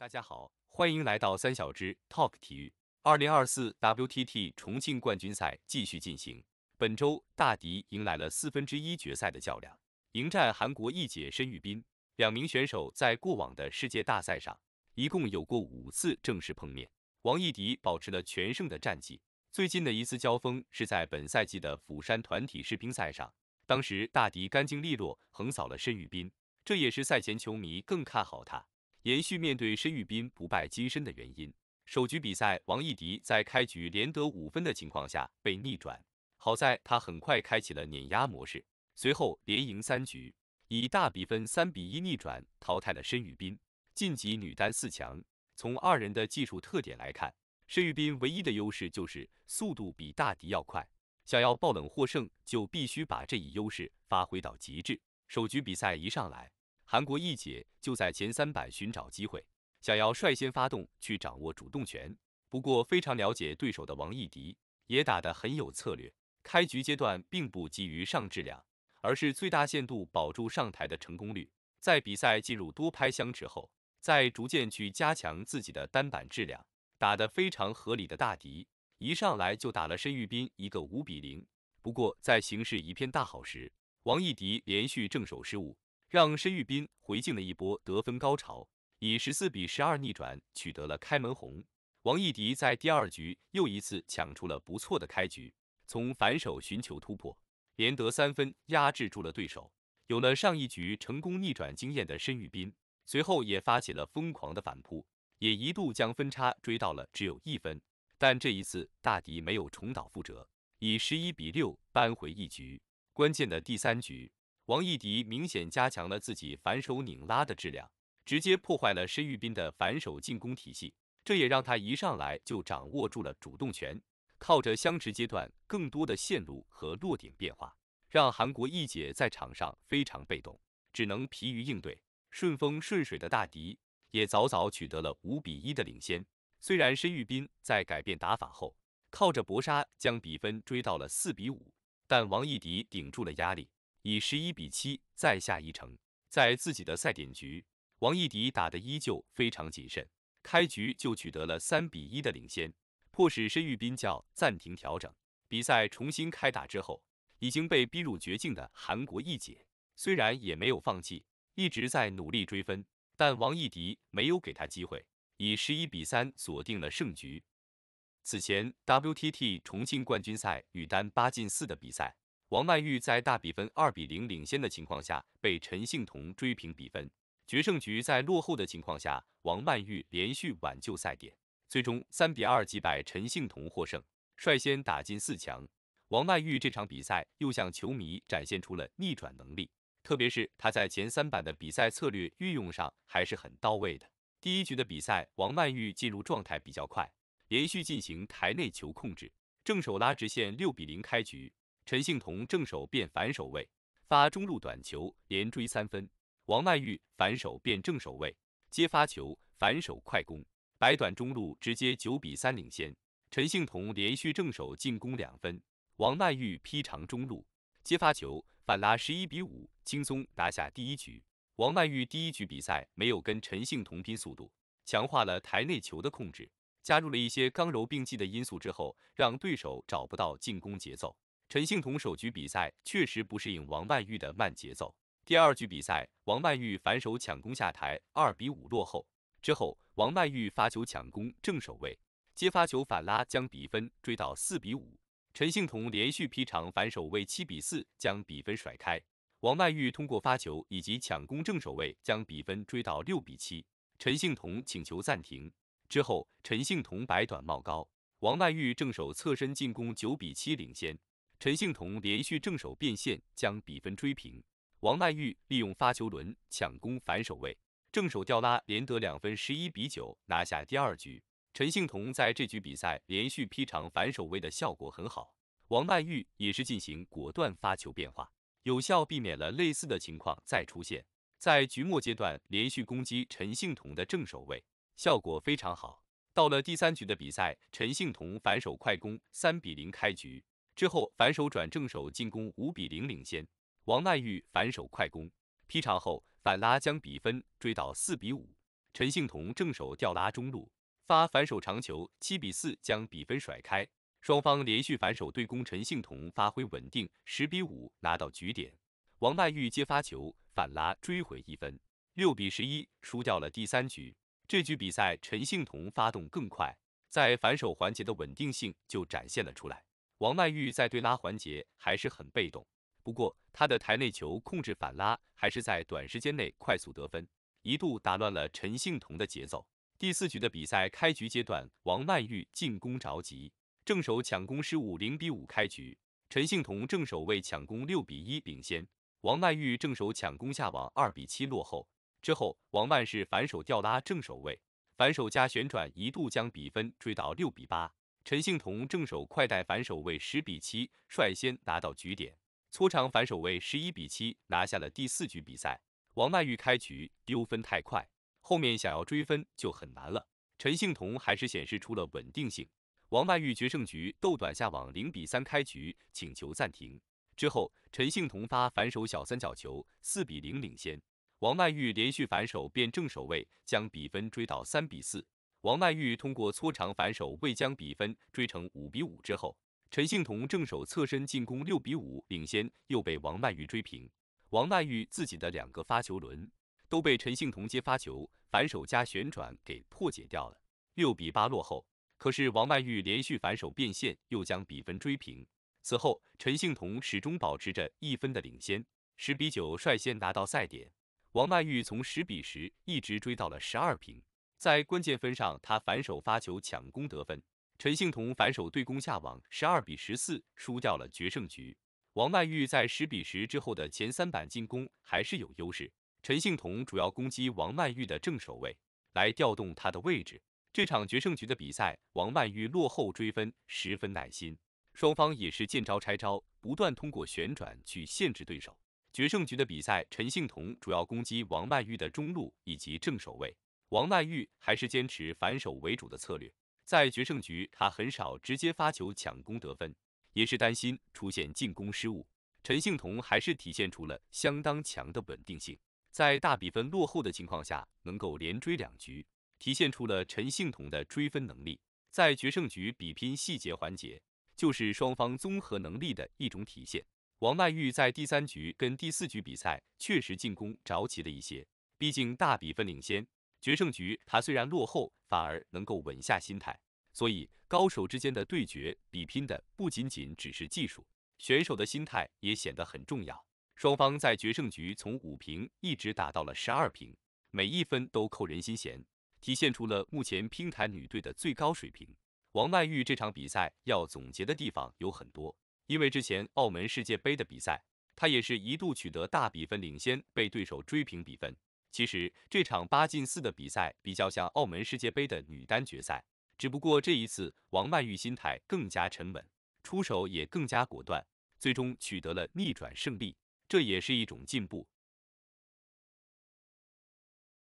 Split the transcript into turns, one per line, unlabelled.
大家好，欢迎来到三小只 Talk 体育。二零二四 WTT 重庆冠军赛继续进行，本周大迪迎来了四分之一决赛的较量，迎战韩国一姐申裕斌。两名选手在过往的世界大赛上一共有过五次正式碰面，王艺迪保持了全胜的战绩。最近的一次交锋是在本赛季的釜山团体世乒赛上，当时大迪干净利落横扫了申裕斌，这也是赛前球迷更看好他。延续面对申玉斌不败金身的原因，首局比赛王艺迪在开局连得五分的情况下被逆转，好在他很快开启了碾压模式，随后连赢三局，以大比分三比一逆转淘汰了申玉斌，晋级女单四强。从二人的技术特点来看，申玉斌唯一的优势就是速度比大迪要快，想要爆冷获胜就必须把这一优势发挥到极致。首局比赛一上来。韩国一姐就在前三板寻找机会，想要率先发动去掌握主动权。不过非常了解对手的王艺迪也打得很有策略，开局阶段并不急于上质量，而是最大限度保住上台的成功率。在比赛进入多拍相持后，再逐渐去加强自己的单板质量，打得非常合理的大敌，一上来就打了申裕斌一个五比零。不过在形势一片大好时，王艺迪连续正手失误。让申裕斌回敬了一波得分高潮，以十四比十二逆转取得了开门红。王艺迪在第二局又一次抢出了不错的开局，从反手寻求突破，连得三分压制住了对手。有了上一局成功逆转经验的申裕斌，随后也发起了疯狂的反扑，也一度将分差追到了只有一分。但这一次大迪没有重蹈覆辙，以十一比六扳回一局。关键的第三局。王艺迪明显加强了自己反手拧拉的质量，直接破坏了申裕斌的反手进攻体系，这也让他一上来就掌握住了主动权。靠着相持阶段更多的线路和落点变化，让韩国一姐在场上非常被动，只能疲于应对顺风顺水的大迪，也早早取得了五比一的领先。虽然申裕斌在改变打法后，靠着搏杀将比分追到了四比五，但王艺迪顶住了压力。以十一比七再下一城，在自己的赛点局，王艺迪打得依旧非常谨慎，开局就取得了三比一的领先，迫使申裕斌叫暂停调整。比赛重新开打之后，已经被逼入绝境的韩国一姐虽然也没有放弃，一直在努力追分，但王艺迪没有给他机会，以十一比三锁定了胜局。此前 WTT 重庆冠军赛女单八进四的比赛。王曼玉在大比分二比零领先的情况下被陈幸同追平比分，决胜局在落后的情况下，王曼玉连续挽救赛点，最终三比二击败陈幸同获胜，率先打进四强。王曼玉这场比赛又向球迷展现出了逆转能力，特别是她在前三板的比赛策略运用上还是很到位的。第一局的比赛，王曼玉进入状态比较快，连续进行台内球控制，正手拉直线六比零开局。陈幸同正手变反手位发中路短球，连追三分。王曼玉反手变正手位接发球，反手快攻，摆短中路直接九比三领先。陈幸同连续正手进攻两分，王曼玉劈长中路接发球反拉十一比五，轻松拿下第一局。王曼玉第一局比赛没有跟陈幸同拼速度，强化了台内球的控制，加入了一些刚柔并济的因素之后，让对手找不到进攻节奏。陈幸同首局比赛确实不适应王曼玉的慢节奏。第二局比赛，王曼玉反手抢攻下台，二比五落后。之后，王曼玉发球抢攻正手位，接发球反拉将比分追到四比五。陈幸同连续劈长反手位七比四将比分甩开。王曼玉通过发球以及抢攻正手位将比分追到六比七。陈幸同请求暂停，之后陈幸同摆短冒高，王曼玉正手侧身进攻九比七领先。陈幸同连续正手变线将比分追平，王曼玉利用发球轮抢攻反手位，正手吊拉连得两分，十一比九拿下第二局。陈幸同在这局比赛连续劈长反手位的效果很好，王曼玉也是进行果断发球变化，有效避免了类似的情况再出现。在局末阶段连续攻击陈幸同的正手位，效果非常好。到了第三局的比赛，陈幸同反手快攻三比零开局。之后反手转正手进攻，五比零领先。王曼玉反手快攻劈长后反拉将比分追到四比五。陈幸同正手吊拉中路发反手长球七比四将比分甩开。双方连续反手对攻，陈幸同发挥稳定，十比五拿到局点。王曼玉接发球反拉追回一分，六比十一输掉了第三局。这局比赛陈幸同发动更快，在反手环节的稳定性就展现了出来。王曼玉在对拉环节还是很被动，不过她的台内球控制反拉还是在短时间内快速得分，一度打乱了陈幸彤的节奏。第四局的比赛开局阶段，王曼玉进攻着急，正手抢攻失误，零比五开局。陈幸彤正手位抢攻六比一领先，王曼玉正手抢攻下网二比七落后。之后王曼是反手吊拉正手位，反手加旋转一度将比分追到六比八。陈幸同正手快带反手位十比七率先拿到局点，搓长反手位十一比七拿下了第四局比赛。王曼玉开局丢分太快，后面想要追分就很难了。陈幸同还是显示出了稳定性。王曼玉决胜局斗短下网零比三开局，请求暂停之后，陈幸同发反手小三角球四比零领先，王曼玉连续反手变正手位将比分追到三比四。王曼玉通过搓长反手未将比分追成五比五之后，陈幸同正手侧身进攻六比五领先，又被王曼玉追平。王曼玉自己的两个发球轮都被陈幸同接发球反手加旋转给破解掉了，六比八落后。可是王曼玉连续反手变线又将比分追平。此后，陈幸同始终保持着一分的领先，十比九率先拿到赛点。王曼玉从十比十一直追到了十二平。在关键分上，他反手发球抢攻得分。陈幸同反手对攻下网，十二比十四输掉了决胜局。王曼玉在十比十之后的前三板进攻还是有优势。陈幸同主要攻击王曼玉的正手位，来调动她的位置。这场决胜局的比赛，王曼玉落后追分，十分耐心。双方也是见招拆招，不断通过旋转去限制对手。决胜局的比赛，陈幸同主要攻击王曼玉的中路以及正手位。王曼玉还是坚持反手为主的策略，在决胜局她很少直接发球抢攻得分，也是担心出现进攻失误。陈幸同还是体现出了相当强的稳定性，在大比分落后的情况下能够连追两局，体现出了陈幸同的追分能力。在决胜局比拼细节环节，就是双方综合能力的一种体现。王曼玉在第三局跟第四局比赛确实进攻着急了一些，毕竟大比分领先。决胜局，他虽然落后，反而能够稳下心态。所以，高手之间的对决比拼的不仅仅只是技术，选手的心态也显得很重要。双方在决胜局从五平一直打到了十二平，每一分都扣人心弦，体现出了目前乒坛女队的最高水平。王曼玉这场比赛要总结的地方有很多，因为之前澳门世界杯的比赛，她也是一度取得大比分领先，被对手追平比分。其实这场八进四的比赛比较像澳门世界杯的女单决赛，只不过这一次王曼玉心态更加沉稳，出手也更加果断，最终取得了逆转胜利，这也是一种进步。